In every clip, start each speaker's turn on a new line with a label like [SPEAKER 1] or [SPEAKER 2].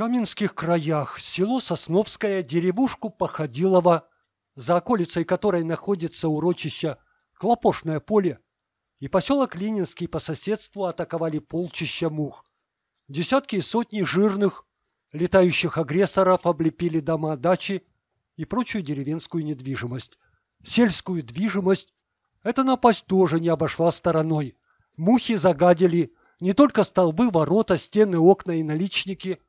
[SPEAKER 1] Каменских краях село Сосновское деревушку Походилово, за околицей которой находится урочище Клопошное поле, и поселок Ленинский по соседству атаковали полчища мух. Десятки и сотни жирных, летающих агрессоров облепили дома, дачи и прочую деревенскую недвижимость. Сельскую движимость эта напасть тоже не обошла стороной. Мухи загадили не только столбы, ворота, стены, окна и наличники –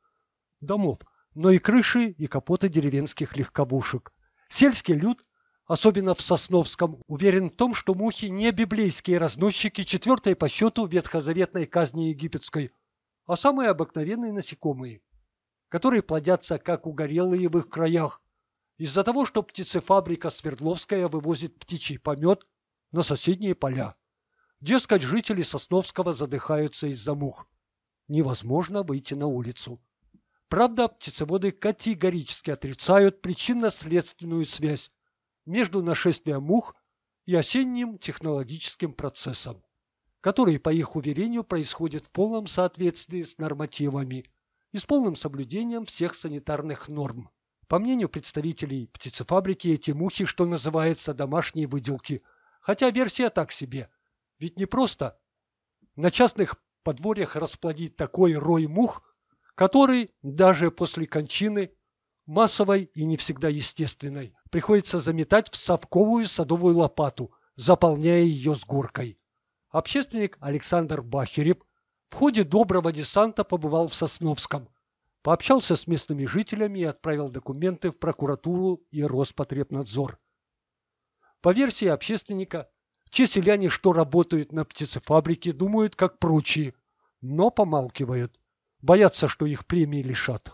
[SPEAKER 1] домов, но и крыши и капоты деревенских легковушек. Сельский люд, особенно в Сосновском, уверен в том, что мухи не библейские разносчики четвертой по счету ветхозаветной казни египетской, а самые обыкновенные насекомые, которые плодятся как угорелые в их краях, из-за того, что птицефабрика Свердловская вывозит птичий помет на соседние поля. Дескать, жители Сосновского задыхаются из-за мух. Невозможно выйти на улицу. Правда, птицеводы категорически отрицают причинно-следственную связь между нашествием мух и осенним технологическим процессом, который, по их уверению, происходит в полном соответствии с нормативами и с полным соблюдением всех санитарных норм. По мнению представителей птицефабрики, эти мухи, что называется, домашние выделки. Хотя версия так себе. Ведь не просто на частных подворьях расплодить такой рой мух – который даже после кончины массовой и не всегда естественной, приходится заметать в совковую садовую лопату, заполняя ее с горкой. Общественник Александр Бахереб в ходе доброго десанта побывал в Сосновском, пообщался с местными жителями и отправил документы в прокуратуру и Роспотребнадзор. По версии общественника, те селяне, что работают на птицефабрике, думают как прочие, но помалкивают боятся, что их премии лишат.